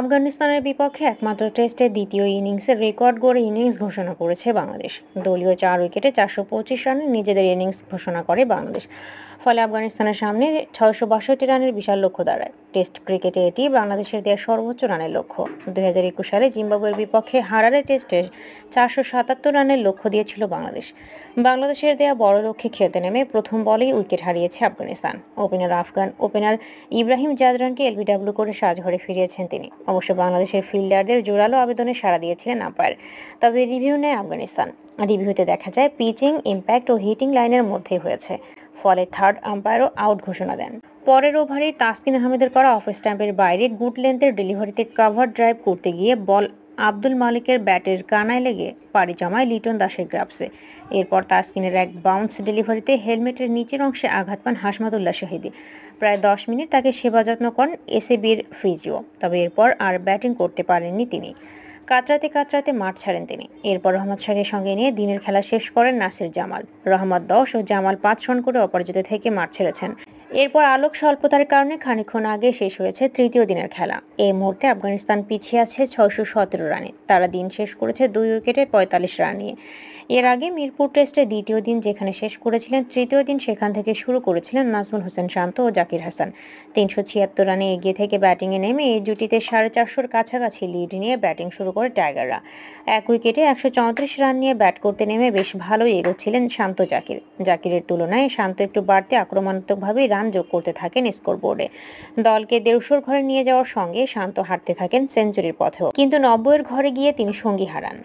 আফগানিস্তানের বিপক্ষে একমাত্র টেস্টে দ্বিতীয় ইনিংসের রেকর্ড গড়ে ইনিংস ঘোষণা করেছে বাংলাদেশ দলীয় চার উইকেটে চারশো রানে নিজেদের ইনিংস ঘোষণা করে বাংলাদেশ ফলে আফগানিস্তানের সামনে ছয়শো বাষট্টি রানের বিশাল লক্ষ্য দাঁড়ায় টেস্ট ক্রিকেটে এটি বাংলাদেশের দেয়া সর্বোচ্চ রানের লক্ষ্য দুই হাজার একুশ সালে জিম্বাবুয়ের বিপক্ষে হারারে টেস্টে চারশো সাতাত্তর রানের লক্ষ্য দিয়েছিল বাংলাদেশ বাংলাদেশের দেয়া বড় লক্ষ্যে খেলতে নেমে প্রথম বলেই উইকেট হারিয়েছে আফগানিস্তান ওপেনার আফগান ওপেনার ইব্রাহিম জাদরানকে এলবিডাব্লিউ করে সাজঘরে ফিরিয়েছেন তিনি অবশ্য বাংলাদেশের ফিল্ডারদের জোরালো আবেদনে সাড়া দিয়েছিলেন আম্পায়ার তবে রিভিউ নেয় আফগানিস্তান রিভিউতে দেখা যায় পিচিং ইম্প্যাক্ট ও হিটিং লাইনের মধ্যেই হয়েছে ফলে থার্ড আম্পায়ারও আউট ঘোষণা দেন পরের ওভারে তাসকিন আহমেদের করা অফ স্ট্যাম্পের বাইরে গুড লেন্থের ডেলিভারিতে কাভার ড্রাইভ করতে গিয়ে বল আব্দুল মালিকের ব্যাটের কানায় লেগে পাড়ি জমায় লিটন দাসের গ্রাফসে এরপর তাসকিনের এক বাউন্স ডেলিভারিতে হেলমেটের নিচের অংশে আঘাত পান হাসমাদুল্লাহ শাহিদি প্রায় দশ মিনিট তাকে সেবা যত্ন করেন এসএবির ফিজিও তবে এরপর আর ব্যাটিং করতে পারেননি তিনি কাতরাতে কাতরাতে মাঠ ছাড়েন তিনি এরপর রহমত শাহের সঙ্গে নিয়ে দিনের খেলা শেষ করেন নাসির জামাল রহমত দশ ও জামাল পাঁচ রান করে অপরাজিত থেকে মাঠ ছেড়েছেন এরপর আলোক স্বল্পতার কারণে খানিক্ষণ আগে শেষ হয়েছে তৃতীয় দিনের খেলা এই মুহূর্তে আফগানিস্তান পিছিয়ে আছে ছয়শো সতেরো রানে তারা দিন শেষ করেছে দুই উইকেটে পঁয়তাল্লিশ রান নিয়ে এর আগে মিরপুর টেস্টে দ্বিতীয় দিন যেখানে শেষ করেছিলেন তৃতীয় দিন সেখান থেকে শুরু করেছিলেন নাজমুল হোসেন শান্ত ও জাকির হাসান তিনশো ছিয়াত্তর রানে এগিয়ে থেকে ব্যাটিংয়ে নেমে এই জুটিতে সাড়ে চারশোর কাছাকাছি লিড নিয়ে ব্যাটিং শুরু করে টাইগাররা এক উইকেটে একশো চৌত্রিশ রান নিয়ে ব্যাট করতে নেমে বেশ ভালোই এগোচ্ছিলেন শান্ত জাকির জাকিরের তুলনায় শান্ত একটু বাড়তি আক্রমণাত্মকভাবেই রান যোগ করতে থাকেন স্কোরবোর্ডে দলকে দেড়শোর ঘরে নিয়ে যাওয়ার সঙ্গে শান্ত হারতে থাকেন সেঞ্চুরির পথেও কিন্তু নব্বইয়ের ঘরে গিয়ে তিনি সঙ্গী হারান